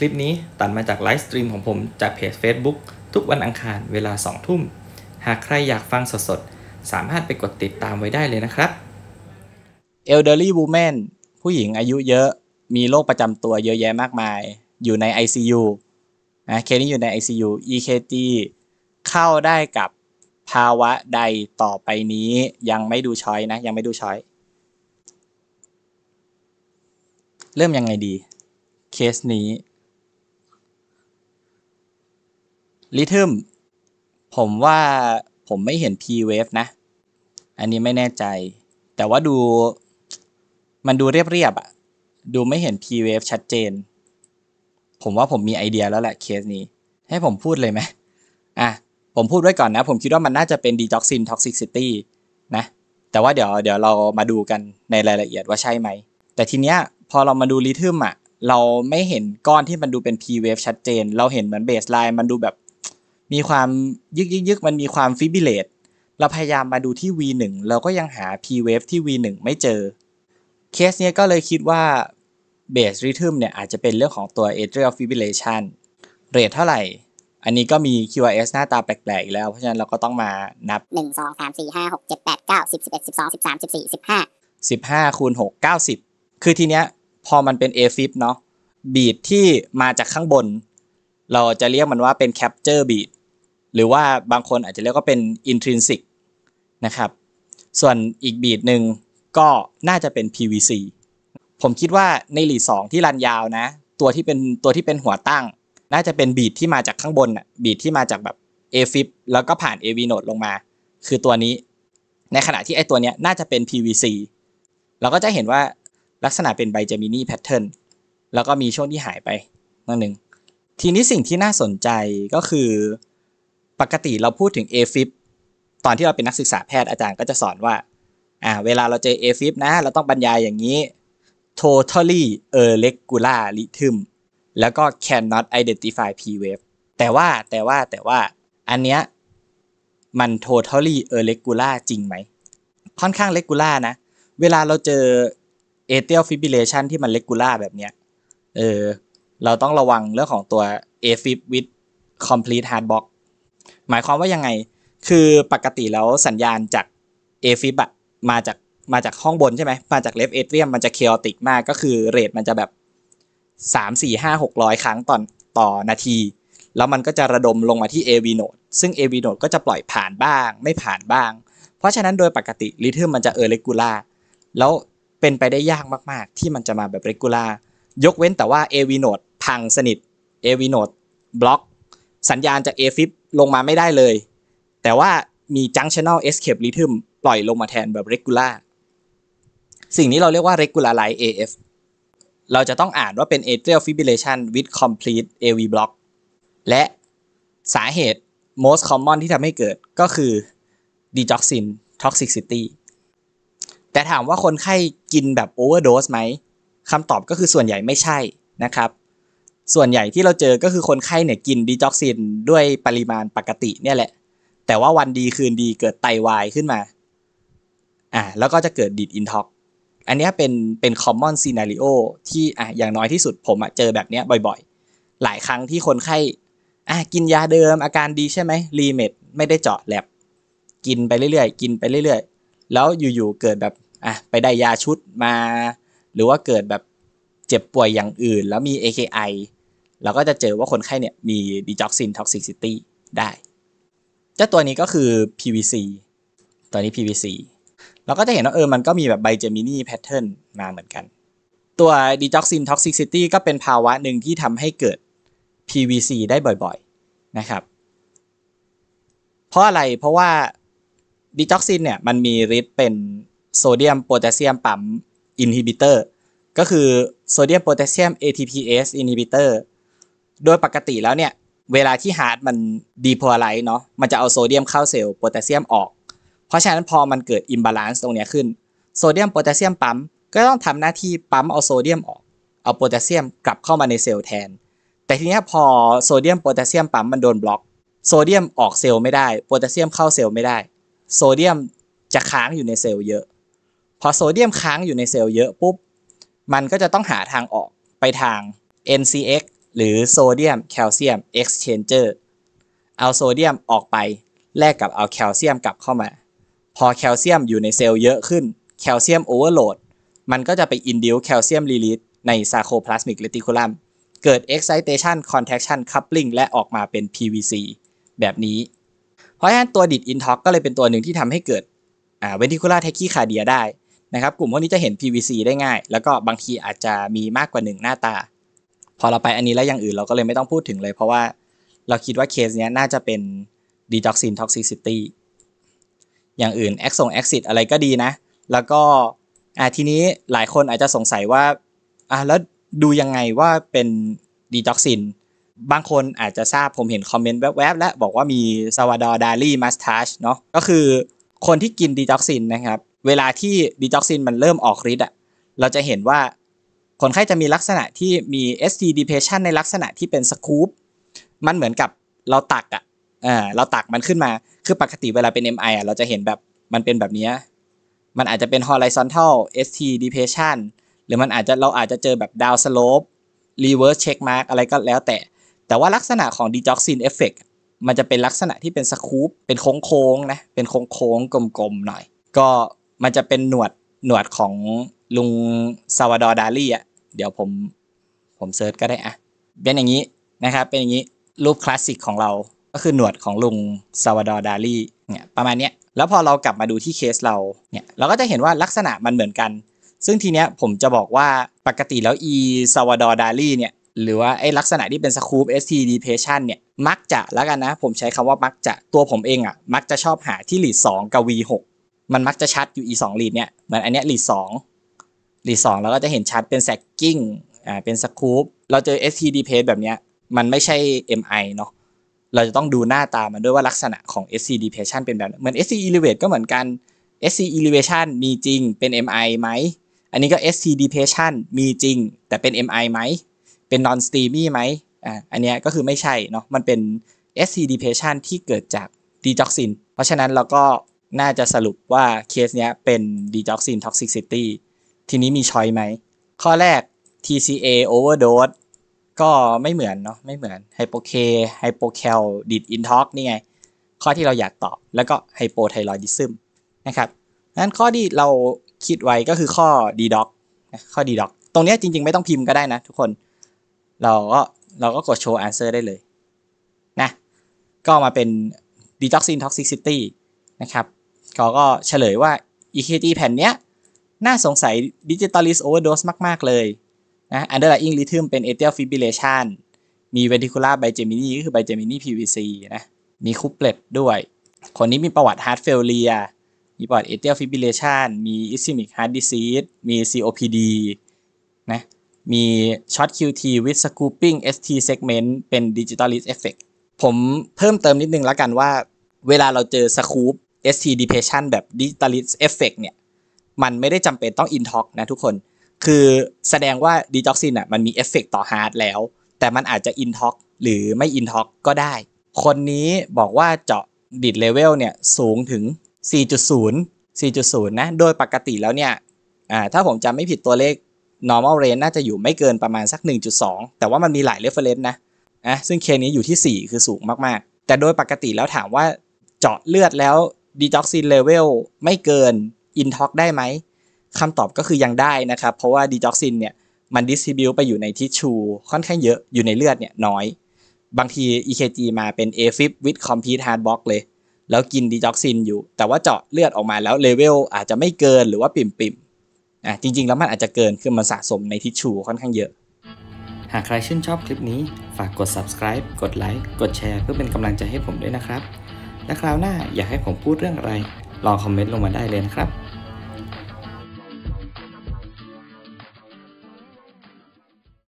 คลิปนี้ตัดมาจากไลฟ์สตรีมของผม จากเพจ Facebook ทุกวันอังคารเวลา 2 ทุ่ม หากใครอยากฟังสดๆ สามารถไปกดติดตามไว้ได้เลยนะครับ Elderly Woman ผู้หญิงอายุเยอะมีโรคประจำตัวเยอะแยะมากมายอยู่ใน ICU นะเคสนี้อยู่ใน ICU EKG เข้าได้กับภาวะใดต่อไปนี้ยังไม่ดูช้อยนะ ยังไม่ดูช้อยเริ่มยังไงดีเคสนี้ริทึมผมว่าผมไม่เห็น P wave นะ อันนี้ไม่แน่ใจ แต่ว่าดูมันดูเรียบๆอะอะดูไม่เห็น P wave ชัดเจน ผมว่าผมมีไอเดียแล้วแหละเคสนี้ ให้ผมพูดเลยไหมอ่ะผมพูดไว้ก่อนนะ ผมคิดว่ามันน่าจะเป็น detoxin toxicity นะ แต่ว่าเดี๋ยวเดี๋ยวเรามาดูกันในรายละเอียดว่าใช่ไหมแต่ทีเนี้ยพอเรามาดูริทึมอะเราไม่เห็นก้อนที่มันดูเป็น P wave ชัดเจนเราเห็นเหมือนเบสไลน์มันดูแบบมีความยึกยึกมันมีความฟิบิเลตเราพยายามมาดูที่ V1 เราก็ยังหา P wave ที่ V1 ไม่เจอเคสเนี้ยก็เลยคิดว่า base rhythm เนี่ยอาจจะเป็นเรื่องของตัว atrial fibrillation เรทเท่าไหร่ อันนี้ก็มี QRS หน้าตาแปลกๆอีกแล้วเพราะฉะนั้นเราก็ต้องมานับ 1 2 3 4 5 6 7 8 9 10 11 12 13 14 15 15คูณ6 90 คือทีเนี้ยพอมันเป็น A f i b เนาะบีดที่มาจากข้างบนเราจะเรียกมันว่าเป็น capture beat หรือว่าบางคนอาจจะเรียกว่าเป็น intrinsic นะครับ ส่วนอีกบีดหนึ่งก็น่าจะเป็น PVC ผมคิดว่าในหลีสองที่รันยาวนะ ตัวที่เป็นตัวที่เป็นหัวตั้ง น่าจะเป็นบีดที่มาจากข้างบนบีดที่มาจากแบบ A-FIP แล้วก็ผ่าน AV node ลงมา คือตัวนี้ ในขณะที่ไอตัวเนี้ย น่าจะเป็น PVC เราก็จะเห็นว่าลักษณะเป็นไบเจมินีแพทเทิร์นแล้วก็มีช่วงที่หายไปนั่นหนึ่งทีนี้สิ่งที่น่าสนใจก็คือปกติเราพูดถึง AFib ตอนที่เราเป็นนักศึกษาแพทย์อาจารย์ก็จะสอนว่าอ่าเวลาเราเจอ AFib นะ เราต้องบรรยายอย่างนี้ totally irregular rhythm แล้วก็ cannot identify P wave แต่ว่าแต่ว่าแต่ว่าอันเนี้ยมัน totally irregular จริงไหม ค่อนข้าง regular นะเวลาเราเจอ atrial fibrillation ที่มัน regular แบบเนี้ยเออเราต้องระวังเรื่องของตัว AFib with complete heart block หมายความว่ายังไง คือปกติแล้วสัญญาณจากเอฟิบอะมาจากมาจากห้องบนใช่ไหมมาจากเลฟเอเรียมมันจะเคีอติกมาก ก็คือเรทมันจะแบบสามสี่ห้าหกร้อยครั้งต่อต่อนาที แล้วมันก็จะระดมลงมาที่ AV node ซึ่ง AV node ก็จะปล่อยผ่านบ้าง ไม่ผ่านบ้าง เพราะฉะนั้นโดยปกติลิทึมมันจะเออร์เรกูล่าแล้วเป็นไปได้ยากมาก ๆ ที่มันจะมาแบบเรกูล่ายกเว้นแต่ว่า AV node พังสนิท AV node บล็อกสัญญาณจาก a f i b ลงมาไม่ได้เลย แต่ว่ามีจังชั่นอลเอสเคป e ิทึมปล่อยลงมาแทนแบบเรกูล่าสิ่งนี้เราเรียกว่า r กูล่าไลท์เอฟเราจะต้องอ่านว่าเป็น atrial fibrillation with complete AV block และสาเหตุ most common ที่ทำให้เกิดก็คือ digoxin toxicity แต่ถามว่าคนไข้กินแบบ overdose ไหม คำตอบก็คือส่วนใหญ่ไม่ใช่นะครับส่วนใหญ่ที่เราเจอก็คือคนไข้เนี่ยกินดิจ็อกซิน ด้วยปริมาณปกติเนี่ยแหละ แต่ว่าวันดีคืนดีเกิดไตวายขึ้นมาอ่าแล้วก็จะเกิดดิดอินท็อกอันนี้เป็นเป็นคอมมอนซีนารีโอที่อ่ะอย่างน้อยที่สุดผมอะเจอแบบเนี้ยบ่อยๆ หลายครั้งที่คนไข้อ่ะกินยาเดิมอาการดีใช่ไหมรีเมดไม่ได้เจาะแลบกินไปเรื่อยๆกินไปเรื่อยๆ แล้วอยู่ๆเกิดแบบอ่ะไปได้ยาชุดมา หรือว่าเกิดแบบเจ็บป่วยอย่างอื่น แล้วมี AKI เราก็จะเจอว่าคนไข้เนี่ยมีดิจ็อกซินท็อกซิซิตี้ได้ เจ้าตัวนี้ก็คือ PVC ตัวนี้ PVC เราก็จะเห็นว่าเออ มันก็มีแบบไบเจมินีแพทเทิร์นมาเหมือนกัน ตัวดิจ็อกซินท็อกซิซิตี้ก็เป็นภาวะหนึ่งที่ทำให้เกิด PVC ได้บ่อยๆนะครับ เพราะอะไร เพราะว่าดิจ็อกซินเนี่ยมันมีฤทธิ์เป็นโซเดียมโพแทสเซียมปั๊มอินฮิบิเตอร์ ก็คือโซเดียมโพแทสเซียม ATPase inhibitor โดยปกติแล้วเนี่ย เวลาที่ฮาร์ดมันดีพอไร์เนาะมันจะเอาโซเดียมเข้าเซลล์โพแทสเซียมออก เพราะฉะนั้นพอมันเกิดอิมบาลานซ์ตรงเนี้ยขึ้นโซเดียมโพแทสเซียมปั๊มก็ต้องทำหน้าที่ปั๊มเอาโซเดียมออกเอาโพแทสเซียมกลับเข้ามาในเซลล์แทน แต่ทีนี้พอโซเดียมโพแทสเซียมปั๊มมันโดนบล็อก โซเดียมออกเซลล์ไม่ได้โพแทสเซียมเข้าเซลล์ไม่ได้ โซเดียมจะค้างอยู่ในเซลล์เยอะพอโซเดียมค้างอยู่ในเซลล์เยอะปุ๊บมันก็จะต้องหาทางออกไปทาง NCX หรือโซเดียมแคลเซียมเอ็กซ์เชนเจอร์เอาโซเดียมออกไป แลกกับเอาแคลเซียมกลับเข้ามา พอแคลเซียมอยู่ในเซลล์เยอะขึ้นแคลเซียมโอเวอร์โหลดมันก็จะไปอินดิวแคลเซียมรีลิสในซาโคพลาสมิกเลติคูลัมเกิดเอ็กซิเ i ชันคอนแทคชันคัพ u p l i n g และออกมาเป็น PVC แบบนี้เพราะฉะนั้นตัวดิดอินท็อกก็เลยเป็นตัวหนึ่งที่ทำให้เกิดเวนทิคูล l a r t a คีคาเดียได้นะครับกลุ่มพวกนี้จะเห็น PVC ได้ง่าย แล้วก็บางทีอาจจะมีมากกว่าหนึ่งหน้าตาพอเราไปอันนี้แล้วอย่างอื่นเราก็เลยไม่ต้องพูดถึงเลยเพราะว่าเราคิดว่าเคสเนี้ยน่าจะเป็นดทกซินท็อกซ x ซิตี้อย่างอื่นแอคส่งแอคซิตอะไรก็ดีนะ แล้วก็อ่าทีนี้หลายคนอาจจะสงสัยว่าอ่าแล้วดูยังไงว่าเป็นดท็อกซินบางคนอาจจะทราบผมเห็นคอมเมนต์แวบๆและบอกว่ามีวัสดอร์ดาลี่มัสทัชเนาะก็คือคนที่กินดีท็อกซินนะครับเวลาที่ดีท็อกซินมันเริ่มออกฤทธิ์อ่ะเราจะเห็นว่าคนไข้จะมีลักษณะที่มี ST depression ในลักษณะที่เป็นสกู๊ปมันเหมือนกับเราตักอ่ะเราตักมันขึ้นมา คือปกติเวลาเป็น MI อ่ะ เราจะเห็นแบบมันเป็นแบบนี้ มันอาจจะเป็น horizontal ST depression หรือมันอาจจะเราอาจจะเจอแบบ down slope reverse check mark อะไรก็แล้วแต่ แต่ว่าลักษณะของ digoxin effect มันจะเป็นลักษณะที่เป็นสกู๊ปเป็นโค้งๆ นะ เป็นโค้งๆ กลมๆ หน่อย ก็มันจะเป็นหนวด หนวดของลุงซาวดอร์ดาลี่อ่ะเดี๋ยวผมผมเซิร์ชก็ได้อะเป็นอย่างนี้นะครับ เป็นอย่างนี้รูปคลาสสิกของเรา ก็คือหนวดของลุง ซาวดอร์ดาลีเนี่ยประมาณเนี้ยแล้วพอเรากลับมาดูที่เคสเราเนี่ย เราก็จะเห็นว่าลักษณะมันเหมือนกัน ซึ่งทีเนี้ยผมจะบอกว่าปกติแล้วอี ซาวดอร์ดาลีเนี่ย หรือว่าไอ้ลักษณะที่เป็นสคูป ST depression เนี่ย มักจะแล้วกันนะ ผมใช้คำว่ามักจะตัวผมเองอะ่ะมักจะชอบหาที่หลีดสกับ V6 มันมักจะชัดอยู่อีสองหลีดเนี่ยเหมือนอันเนี้ยหลีดสองรีสองเราก็จะเห็นชัดเป็นแซกกิ้งอ่า เป็นสคูป เราเจอ STD page แบบเนี้ยมันไม่ใช่ MI เนาะ เราจะต้องดูหน้าตามันด้วยว่าลักษณะของ SC d p a t i o n เป็นแบบเหมือน SC elevate ก็เหมือนกัน SC elevation มีจริงเป็น MI ไหม อันนี้ก็ SC d p a t i o n มีจริง แต่เป็น MI ไหม เป็น non steamy ไหมอ่า อันนี้ก็คือไม่ใช่ เนาะ มันเป็น SC d p a t i o n ที่เกิดจาก d e t o x i n เพราะฉะนั้นเราก็น่าจะสรุปว่าเคสเนี้ยเป็น d e t o x i n toxicity ทีนี้มีชอยไหม ข้อแรก TCA overdose ก็ไม่เหมือนเนาะไม่เหมือนไฮโปเคไฮโปแคลดิดอินท็อกนี่ไง ข้อที่เราอยากตอบแล้วก็ไฮโปไทรอยดิซึมนะครับงั้นข้อที่เราคิดไว้ก็คือข้อดีด็อกข้อดีด็อกตรงนี้จริงๆไม่ต้องพิมพ์ก็ได้นะทุกคน เราก็เราก็กดโชว์อันเซอร์ได้เลยนะก็มาเป็นดดี็อกซินท็อกซิซิตี้นะครับเขาก็เฉลยว่า EKT แผ่นเนี้ยน่าสงสัยดิจิตอลิสโอเวอร์โดสมาก ๆ เลยนะอันเดอร์ไลอิงลิทึมเป็นเอเทียลฟิบิเลชันมีเวนทิคูล่าไบเจมินีก็คือไบเจมินีพีวีซีนะมีคูเปลตด้วย คนนี้มีประวัติฮาร์ดเฟลเลียมีประวัติเอเทียลฟิบิเลชันมีอิสซิมิกฮาร์ดดิซีสมี COPD นะมีช็อตคิวท QT w สกู scooping ST segment เป็น d i g i t a ลิสเอฟเฟก c t ผมเพิ่มเติมนิดนึงแล้วกันว่า เวลาเราเจอสกูปเอสทีด e เพชันแบบ d i g i t a ลิสเอฟเฟก c t เนี่ยมันไม่ได้จำเป็นต้องอินท็อกนะทุกคน คือแสดงว่าดีท็อกซินอ่ะมันมีเอฟเฟกต่อฮาร์ดแล้ว แต่มันอาจจะอินท็อกหรือไม่อินท็อกก็ได้ คนนี้บอกว่าเจาะดิดเลเวลเนี่ย สูงถึง 4.0 4.0 นะ โดยปกติแล้วเนี่ย อ่า ถ้าผมจำไม่ผิดตัวเลข normal range น่าจะอยู่ไม่เกินประมาณสัก 1.2 แต่ว่ามันมีหลาย reference นะอ่ะซึ่งเคนี้อยู่ที่ 4 คือสูงมากๆ แต่โดยปกติแล้วถามว่าเจาะเลือดแล้วดีท็อกซินเลเวลไม่เกินอินท็อกได้ไหมคำตอบก็คือยังได้นะครับ เพราะว่าดีจ็อกซินเนี่ย มันดิสทิบิวไปอยู่ในทิชชู ค่อนข้างเยอะอยู่ในเลือดเนี่ยน้อย บางที EKG มาเป็น AFib with complete heart block เลย แล้วกินดีจ็อกซินอยู่ แต่ว่าเจาะเลือดออกมาแล้ว เลเวลอาจจะไม่เกินหรือว่าปิ่มปิมอ่ะจริงๆ แล้วมันอาจจะเกิน คือมันสะสมในทิชชูค่อนข้างเยอะ หากใครชื่นชอบคลิปนี้ ฝากกด subscribe กดไลค์กดแชร์เพื่อเป็นกำลังใจให้ผมด้วยนะครับ และคราวหน้าอยากให้ผมพูดเรื่องอะไรลองคอมเมนต์ลงมาได้เลยนะครับ